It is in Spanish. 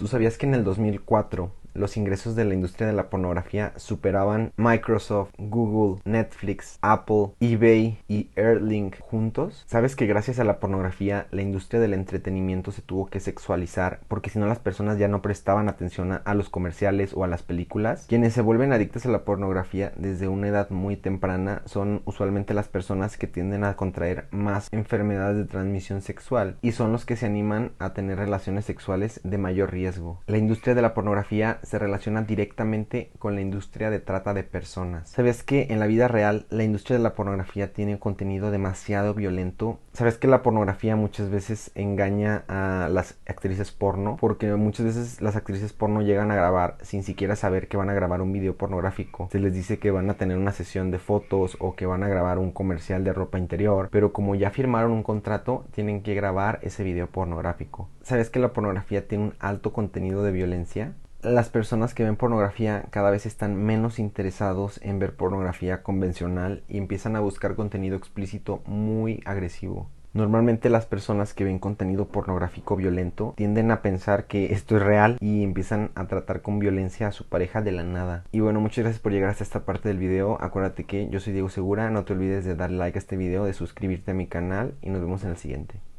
¿Tú sabías que en el 2004 los ingresos de la industria de la pornografía superaban Microsoft, Google, Netflix, Apple, eBay y Airlink juntos. Sabes que gracias a la pornografía la industria del entretenimiento se tuvo que sexualizar porque si no las personas ya no prestaban atención a, los comerciales o a las películas. Quienes se vuelven adictas a la pornografía desde una edad muy temprana son usualmente las personas que tienden a contraer más enfermedades de transmisión sexual y son los que se animan a tener relaciones sexuales de mayor riesgo. La industria de la pornografía se relaciona directamente con la industria de trata de personas. ¿Sabes que en la vida real la industria de la pornografía tiene un contenido demasiado violento? ¿Sabes que la pornografía muchas veces engaña a las actrices porno? Porque muchas veces las actrices porno llegan a grabar sin siquiera saber que van a grabar un video pornográfico. Se les dice que van a tener una sesión de fotos o que van a grabar un comercial de ropa interior, pero como ya firmaron un contrato, tienen que grabar ese video pornográfico. ¿Sabes que la pornografía tiene un alto contenido de violencia? las personas que ven pornografía cada vez están menos interesados en ver pornografía convencional y empiezan a buscar contenido explícito muy agresivo. Normalmente las personas que ven contenido pornográfico violento tienden a pensar que esto es real y empiezan a tratar con violencia a su pareja de la nada. Y bueno, muchas gracias por llegar hasta esta parte del video. Acuérdate que yo soy Diego Segura, no te olvides de dar like a este video, de suscribirte a mi canal y nos vemos en el siguiente.